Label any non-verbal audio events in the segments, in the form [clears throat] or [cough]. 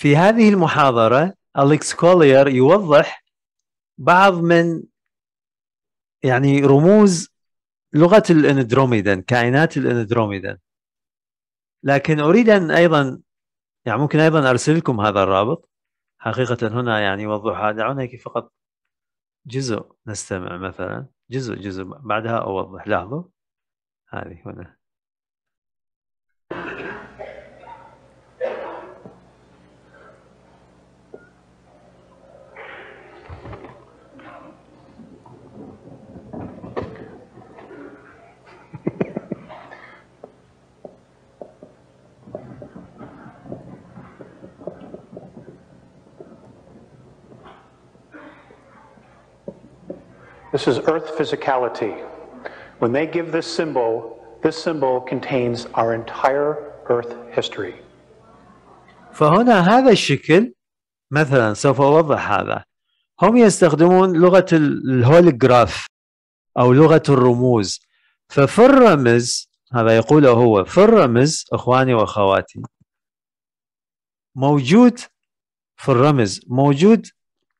في هذه المحاضرة أليكس كولير يوضح بعض من يعني رموز لغة الإندروميدان كائنات الإندروميدان لكن أريد أن أيضا يعني ممكن أيضا أرسل لكم هذا الرابط حقيقة هنا يعني هذا دعونا فقط جزء نستمع مثلا جزء جزء بعدها أوضح لاحظوا هذه هنا This is earth physicality. When they give this symbol, this symbol contains our entire earth history. فهنا هذا الشكل مثلا سوف اوضح هذا هم يستخدمون لغه الهولوجراف او لغه الرموز ففي الرمز هذا يقوله هو في الرمز اخواني واخواتي موجود في الرمز موجود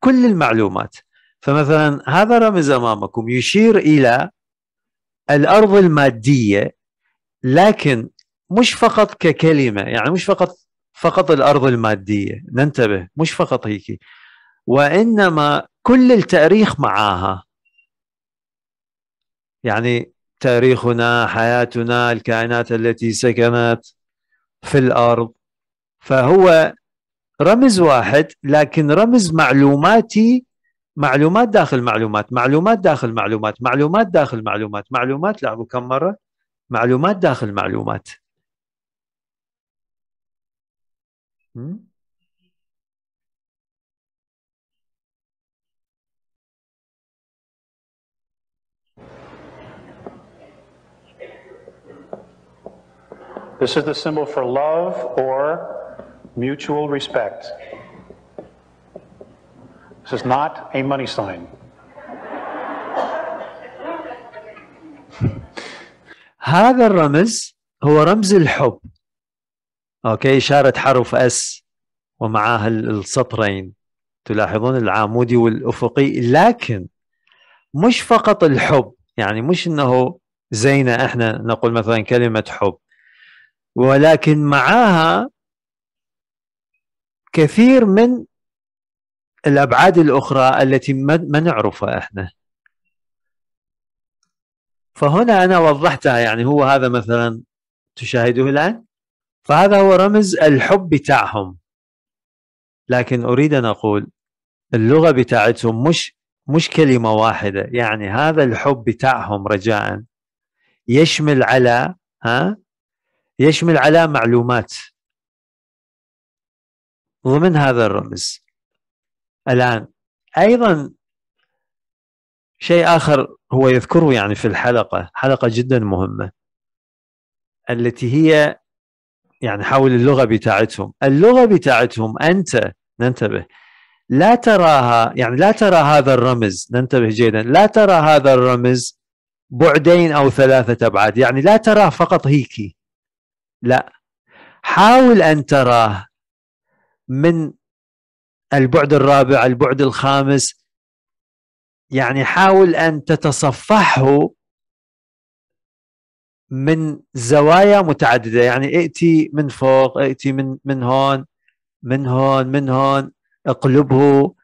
كل المعلومات فمثلا هذا رمز امامكم يشير الى الارض الماديه لكن مش فقط ككلمه يعني مش فقط فقط الارض الماديه ننتبه مش فقط هيك وانما كل التاريخ معاها يعني تاريخنا حياتنا الكائنات التي سكنت في الارض فهو رمز واحد لكن رمز معلوماتي معلومات داخل معلومات معلومات داخل معلومات معلومات داخل معلومات معلومات لعبوا كم مرة معلومات داخل معلومات This is the symbol for love or mutual respect. This is not a money sign. هذا الرمز هو رمز الحب اوكي اشاره حرف اس ومعاها السطرين تلاحظون العامودي والافقي لكن مش فقط الحب يعني مش انه زينا احنا نقول مثلا كلمه حب ولكن معاها كثير من الابعاد الاخرى التي ما نعرفها احنا فهنا انا وضحتها يعني هو هذا مثلا تشاهده الان فهذا هو رمز الحب بتاعهم لكن اريد ان اقول اللغه بتاعتهم مش مش كلمه واحده يعني هذا الحب بتاعهم رجاء يشمل على ها يشمل على معلومات ضمن هذا الرمز الآن أيضا شيء آخر هو يذكره يعني في الحلقة حلقة جدا مهمة التي هي يعني حول اللغة بتاعتهم اللغة بتاعتهم أنت ننتبه لا تراها يعني لا ترى هذا الرمز ننتبه جيدا لا ترى هذا الرمز بعدين أو ثلاثة أبعاد يعني لا تراه فقط هيكي لا حاول أن تراه من البعد الرابع البعد الخامس يعني حاول أن تتصفحه من زوايا متعددة يعني ائتي من فوق ائتي من من هون من هون من هون اقلبه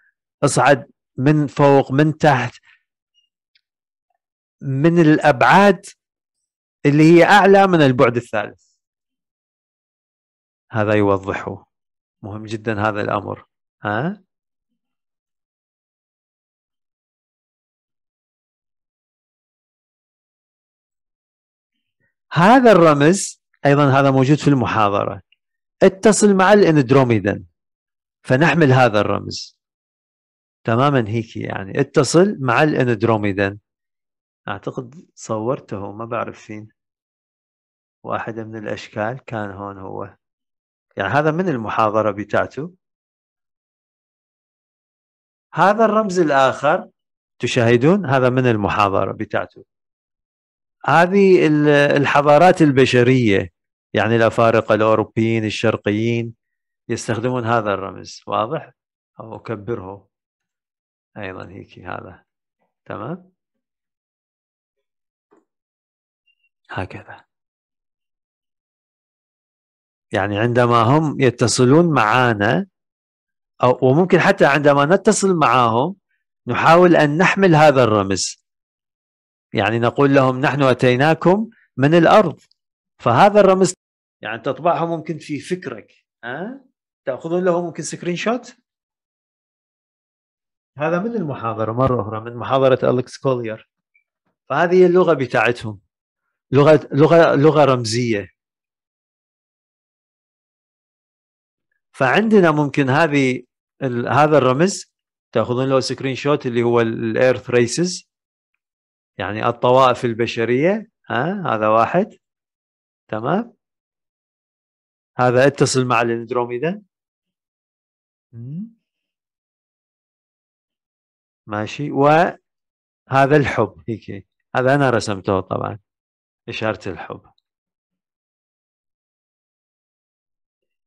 اصعد من فوق من تحت من الأبعاد اللي هي أعلى من البعد الثالث هذا يوضحه مهم جدا هذا الأمر ها هذا الرمز ايضا هذا موجود في المحاضره اتصل مع الاندروميدن فنحمل هذا الرمز تماما هيك يعني اتصل مع الاندروميدن اعتقد صورته ما بعرف فين واحد من الاشكال كان هون هو يعني هذا من المحاضره بتاعته هذا الرمز الآخر تشاهدون هذا من المحاضرة بتاعته هذه الحضارات البشرية يعني الأفارقة الأوروبيين الشرقيين يستخدمون هذا الرمز واضح؟ أو أكبره أيضا هيك هذا تمام؟ هكذا يعني عندما هم يتصلون معنا أو وممكن حتى عندما نتصل معهم نحاول أن نحمل هذا الرمز يعني نقول لهم نحن أتيناكم من الأرض فهذا الرمز يعني تطبعه ممكن في فكرك أه؟ تأخذون له ممكن سكرين شوت هذا من المحاضرة مرة أخرى من محاضرة أليكس كولير فهذه اللغة بتاعتهم لغة لغة لغة رمزية فعندنا ممكن هذه هذا الرمز تاخذون له سكرين شوت اللي هو الايرث ريسز يعني الطوائف البشريه ها هذا واحد تمام هذا اتصل مع الاندروميدا ماشي وهذا الحب هيك هذا انا رسمته طبعا اشاره الحب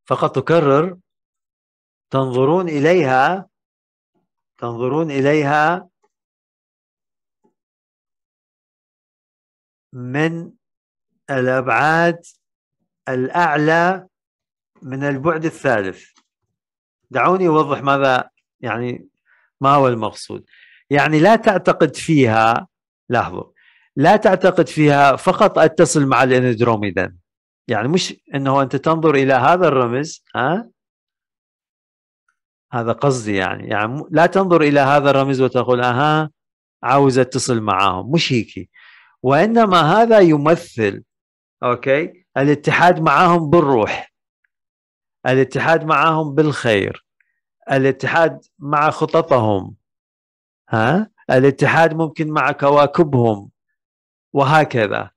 فقط تكرر تنظرون إليها تنظرون إليها من الأبعاد الأعلى من البعد الثالث دعوني أوضح ماذا يعني ما هو المقصود يعني لا تعتقد فيها لاحظوا لا تعتقد فيها فقط أتصل مع الإندروميدان يعني مش انه انت تنظر الى هذا الرمز ها هذا قصدي يعني يعني لا تنظر الى هذا الرمز وتقول اها عاوز اتصل معاهم مش هيك وانما هذا يمثل اوكي الاتحاد معاهم بالروح الاتحاد معاهم بالخير الاتحاد مع خططهم ها الاتحاد ممكن مع كواكبهم وهكذا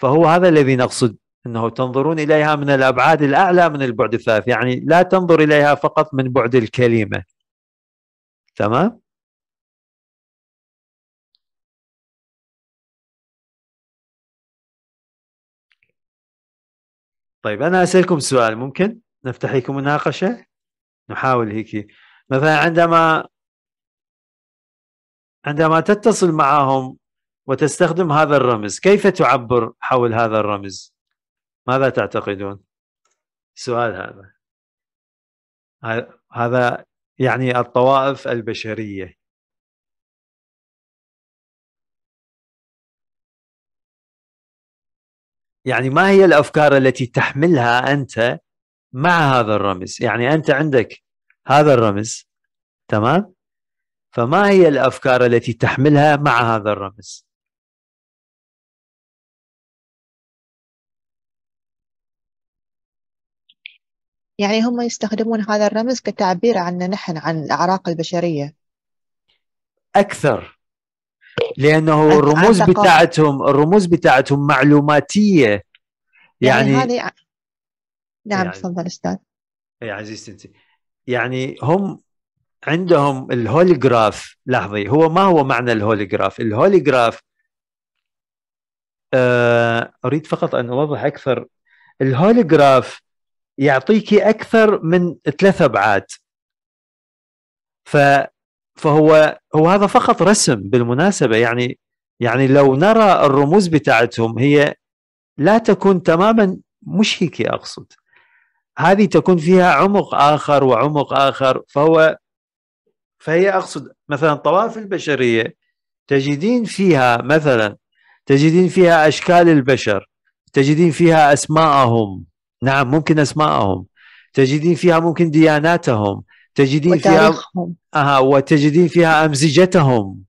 فهو هذا الذي نقصد انه تنظرون اليها من الابعاد الاعلى من البعد الثالث يعني لا تنظر اليها فقط من بعد الكلمه تمام طيب انا اسالكم سؤال ممكن نفتح لكم مناقشه نحاول هيك مثلا عندما عندما تتصل معهم وتستخدم هذا الرمز كيف تعبر حول هذا الرمز ماذا تعتقدون؟ السؤال هذا هذا يعني الطوائف البشريه يعني ما هي الافكار التي تحملها انت مع هذا الرمز يعني انت عندك هذا الرمز تمام فما هي الافكار التي تحملها مع هذا الرمز يعني هم يستخدمون هذا الرمز كتعبير عنا نحن عن الأعراق البشرية أكثر لأنه الرموز بتاعتهم الرموز بتاعتهم معلوماتية يعني, يعني هذه نعم يعني تفضل يعني... أستاذ يا إيه، عزيزتي انت يعني هم عندهم الهوليغراف لحظي هو ما هو معنى الهوليغراف الهوليغراف آه، أريد فقط أن أوضح أكثر الهوليغراف يعطيك اكثر من ثلاث ابعاد ف فهو هو هذا فقط رسم بالمناسبه يعني يعني لو نرى الرموز بتاعتهم هي لا تكون تماما مش هيك اقصد هذه تكون فيها عمق اخر وعمق اخر فهو فهي اقصد مثلا طواف البشريه تجدين فيها مثلا تجدين فيها اشكال البشر تجدين فيها اسماءهم نعم ممكن أسماءهم تجدين فيها ممكن دياناتهم تجدين فيها أها وتجدين فيها أمزجتهم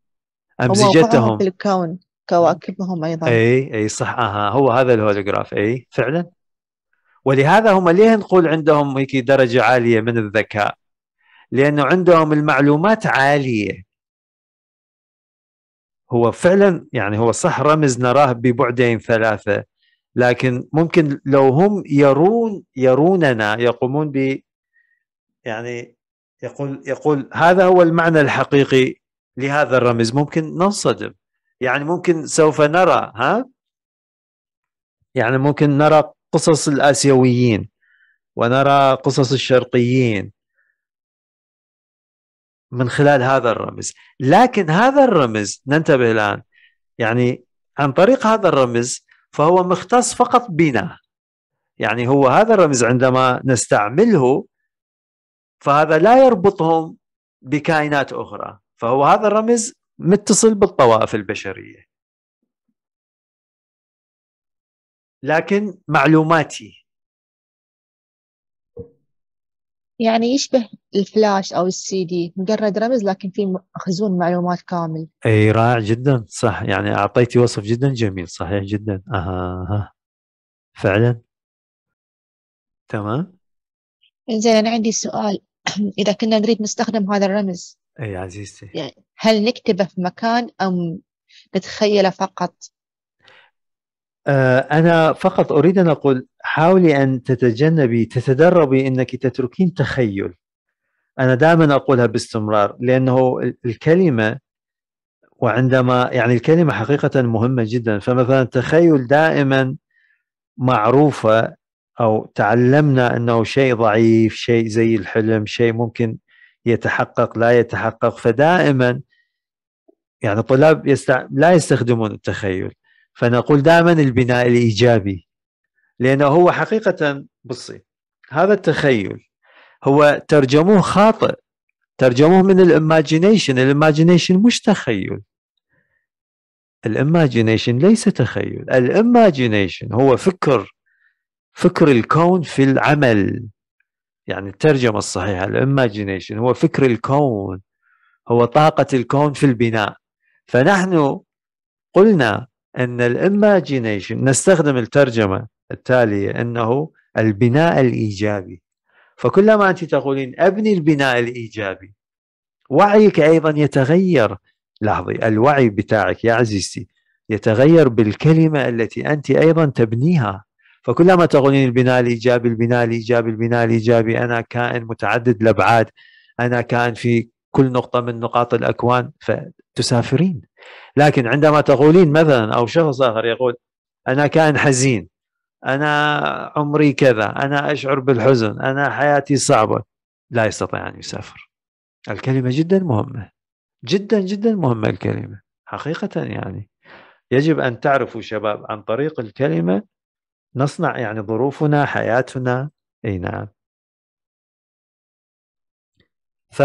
أمزجتهم في الكون كواكبهم أيضا أي أي صح أها هو هذا الهولوجراف أي فعلا ولهذا هم ليه نقول عندهم هيك درجة عالية من الذكاء لأنه عندهم المعلومات عالية هو فعلا يعني هو صح رمز نراه ببعدين ثلاثة لكن ممكن لو هم يرون يروننا يقومون ب يعني يقول يقول هذا هو المعنى الحقيقي لهذا الرمز ممكن ننصدم يعني ممكن سوف نرى ها يعني ممكن نرى قصص الآسيويين ونرى قصص الشرقيين من خلال هذا الرمز لكن هذا الرمز ننتبه الآن يعني عن طريق هذا الرمز فهو مختص فقط بنا يعني هو هذا الرمز عندما نستعمله فهذا لا يربطهم بكائنات أخرى فهو هذا الرمز متصل بالطوائف البشرية لكن معلوماتي يعني يشبه الفلاش أو السي دي مجرد رمز لكن في مخزون معلومات كامل أي رائع جدا صح يعني أعطيتي وصف جدا جميل صحيح جدا أها فعلا تمام انزين أنا عندي سؤال [clears throat] إذا كنا نريد نستخدم هذا الرمز أي عزيزتي يعني هل نكتبه في مكان أم نتخيله فقط آه، أنا فقط أريد أن أقول حاولي أن تتجنبي تتدربي أنك تتركين تخيل أنا دائما أقولها باستمرار لأنه الكلمة وعندما يعني الكلمة حقيقة مهمة جدا فمثلا تخيل دائما معروفة أو تعلمنا أنه شيء ضعيف شيء زي الحلم شيء ممكن يتحقق لا يتحقق فدائما يعني الطلاب يستع... لا يستخدمون التخيل فنقول دائما البناء الايجابي لانه هو حقيقه بصي هذا التخيل هو ترجموه خاطئ ترجموه من الايماجينيشن الايماجينيشن مش تخيل الايماجينيشن ليس تخيل الايماجينيشن هو فكر فكر الكون في العمل يعني الترجمة الصحيحة الايماجينيشن هو فكر الكون هو طاقة الكون في البناء فنحن قلنا أن الإماجينيشن نستخدم الترجمة التالية أنه البناء الإيجابي فكلما أنت تقولين أبني البناء الإيجابي وعيك أيضا يتغير لحظي الوعي بتاعك يا عزيزتي يتغير بالكلمة التي أنت أيضا تبنيها فكلما تقولين البناء الإيجابي البناء الإيجابي البناء الإيجابي أنا كائن متعدد الأبعاد أنا كائن في كل نقطة من نقاط الأكوان فتسافرين لكن عندما تقولين مثلا أو شخص آخر يقول أنا كائن حزين أنا عمري كذا أنا أشعر بالحزن أنا حياتي صعبة لا يستطيع أن يسافر الكلمة جدا مهمة جدا جدا مهمة الكلمة حقيقة يعني يجب أن تعرفوا شباب عن طريق الكلمة نصنع يعني ظروفنا حياتنا أي نعم ف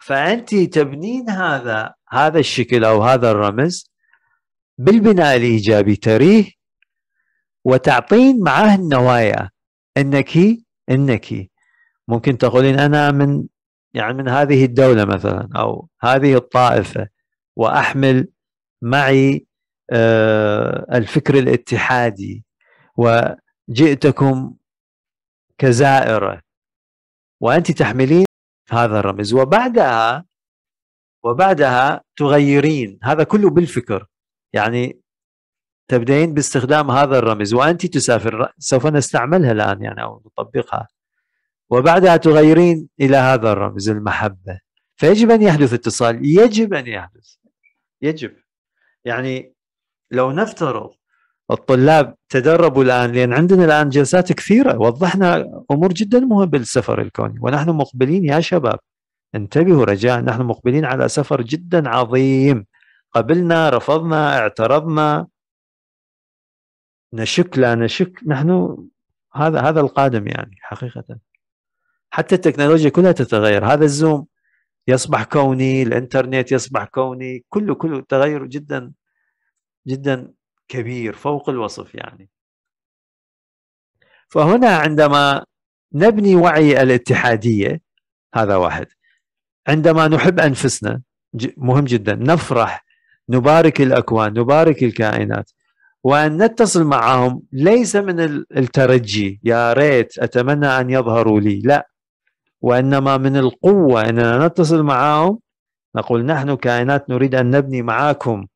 فأنت تبنين هذا هذا الشكل أو هذا الرمز بالبناء الإيجابي تريه وتعطين معاه النوايا انك انك ممكن تقولين انا من يعني من هذه الدوله مثلا او هذه الطائفه واحمل معي آه، الفكر الاتحادي وجئتكم كزائره وانت تحملين هذا الرمز وبعدها وبعدها تغيرين هذا كله بالفكر يعني تبدأين باستخدام هذا الرمز وأنت تسافر سوف نستعملها الآن يعني أو نطبقها وبعدها تغيرين إلى هذا الرمز المحبة فيجب أن يحدث اتصال يجب أن يحدث يجب يعني لو نفترض الطلاب تدربوا الآن لأن عندنا الآن جلسات كثيرة وضحنا أمور جدا مهمة بالسفر الكوني ونحن مقبلين يا شباب انتبهوا رجاء نحن مقبلين على سفر جدا عظيم قبلنا رفضنا اعترضنا نشك لا نشك نحن هذا هذا القادم يعني حقيقة حتى التكنولوجيا كلها تتغير هذا الزوم يصبح كوني الانترنت يصبح كوني كله كله تغير جدا جدا كبير فوق الوصف يعني فهنا عندما نبني وعي الاتحادية هذا واحد عندما نحب انفسنا مهم جدا نفرح نبارك الاكوان نبارك الكائنات وان نتصل معهم ليس من الترجي يا ريت اتمنى ان يظهروا لي لا وانما من القوه اننا نتصل معهم نقول نحن كائنات نريد ان نبني معاكم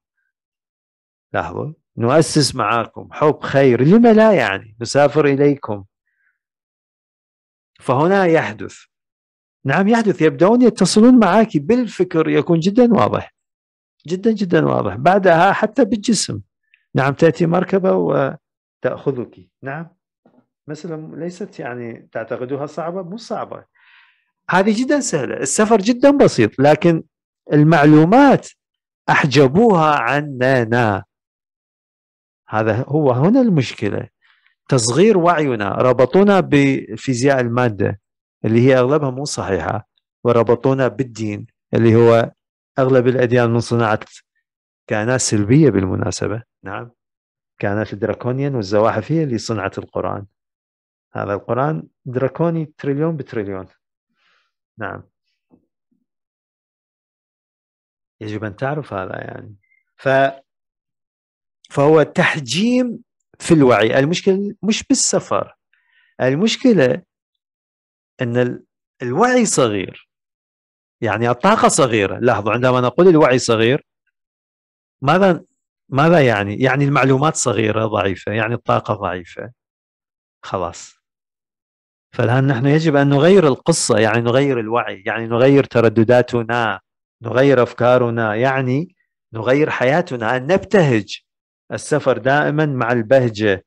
لحظه نؤسس معاكم حب خير لما لا يعني نسافر اليكم فهنا يحدث نعم يحدث يبدأون يتصلون معك بالفكر يكون جدا واضح جدا جدا واضح بعدها حتى بالجسم نعم تأتي مركبة وتأخذك نعم مسألة ليست يعني تعتقدوها صعبة مو صعبة هذه جدا سهلة السفر جدا بسيط لكن المعلومات أحجبوها عننا هذا هو هنا المشكلة تصغير وعينا ربطونا بفيزياء المادة اللي هي أغلبها مو صحيحة وربطونا بالدين اللي هو أغلب الأديان من صناعة كائنات سلبية بالمناسبة نعم كائنات الدراكونيان والزواحف هي اللي صنعت القرآن هذا القرآن دراكوني تريليون بتريليون نعم يجب أن تعرف هذا يعني ف فهو تحجيم في الوعي المشكلة مش بالسفر المشكلة ان الوعي صغير يعني الطاقه صغيره لاحظوا عندما نقول الوعي صغير ماذا ماذا يعني؟ يعني المعلومات صغيره ضعيفه يعني الطاقه ضعيفه خلاص فالآن نحن يجب أن نغير القصة يعني نغير الوعي يعني نغير تردداتنا نغير أفكارنا يعني نغير حياتنا أن نبتهج السفر دائما مع البهجة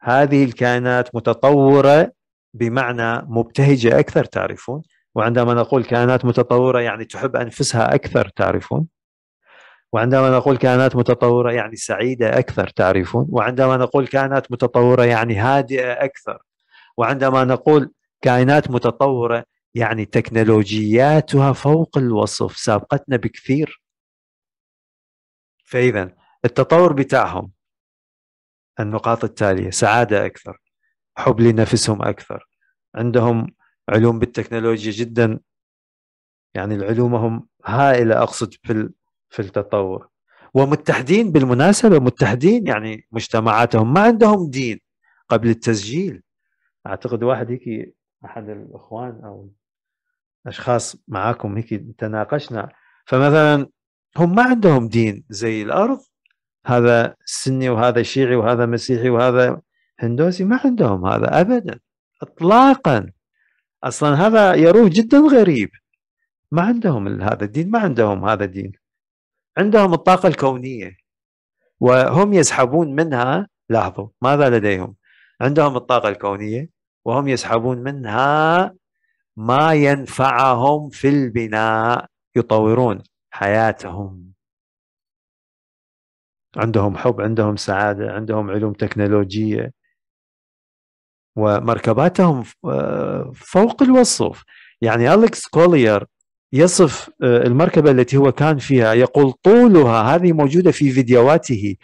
هذه الكائنات متطورة بمعنى مبتهجه اكثر تعرفون وعندما نقول كائنات متطوره يعني تحب انفسها اكثر تعرفون وعندما نقول كائنات متطوره يعني سعيده اكثر تعرفون وعندما نقول كائنات متطوره يعني هادئه اكثر وعندما نقول كائنات متطوره يعني تكنولوجياتها فوق الوصف سابقتنا بكثير فاذا التطور بتاعهم النقاط التاليه سعاده اكثر حب لنفسهم اكثر عندهم علوم بالتكنولوجيا جدا يعني العلومهم هائله اقصد في في التطور ومتحدين بالمناسبه متحدين يعني مجتمعاتهم ما عندهم دين قبل التسجيل اعتقد واحد هيك احد الاخوان او اشخاص معاكم هيك تناقشنا فمثلا هم ما عندهم دين زي الارض هذا سني وهذا شيعي وهذا مسيحي وهذا هندوسي ما عندهم هذا ابدا اطلاقا اصلا هذا يروه جدا غريب ما عندهم هذا الدين ما عندهم هذا الدين عندهم الطاقه الكونيه وهم يسحبون منها لاحظوا ماذا لديهم عندهم الطاقه الكونيه وهم يسحبون منها ما ينفعهم في البناء يطورون حياتهم عندهم حب عندهم سعاده عندهم علوم تكنولوجيه ومركباتهم آه، فوق الوصف يعني أليكس كولير يصف آه، المركبة التي هو كان فيها يقول طولها هذه موجودة في فيديوهاته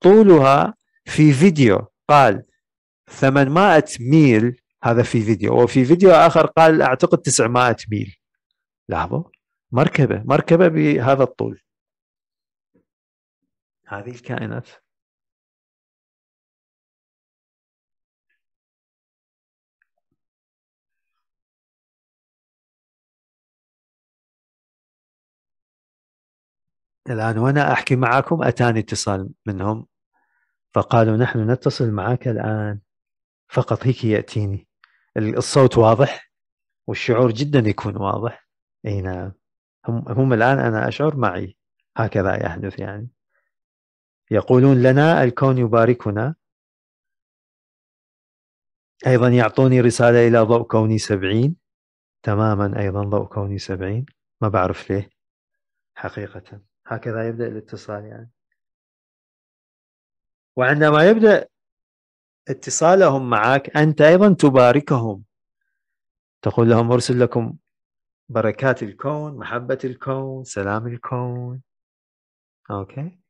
طولها في فيديو قال 800 ميل هذا في فيديو وفي فيديو آخر قال أعتقد 900 ميل لاحظوا مركبة مركبة بهذا الطول هذه الكائنات الآن وأنا أحكي معكم أتاني اتصال منهم فقالوا نحن نتصل معك الآن فقط هيك يأتيني الصوت واضح والشعور جدا يكون واضح اي نعم هم, هم الآن أنا أشعر معي هكذا يحدث يعني يقولون لنا الكون يباركنا أيضا يعطوني رسالة إلى ضوء كوني سبعين تماما أيضا ضوء كوني سبعين ما بعرف ليه حقيقة هكذا يبدأ الاتصال يعني وعندما يبدأ اتصالهم معك أنت أيضا تباركهم تقول لهم أرسل لكم بركات الكون محبة الكون سلام الكون أوكي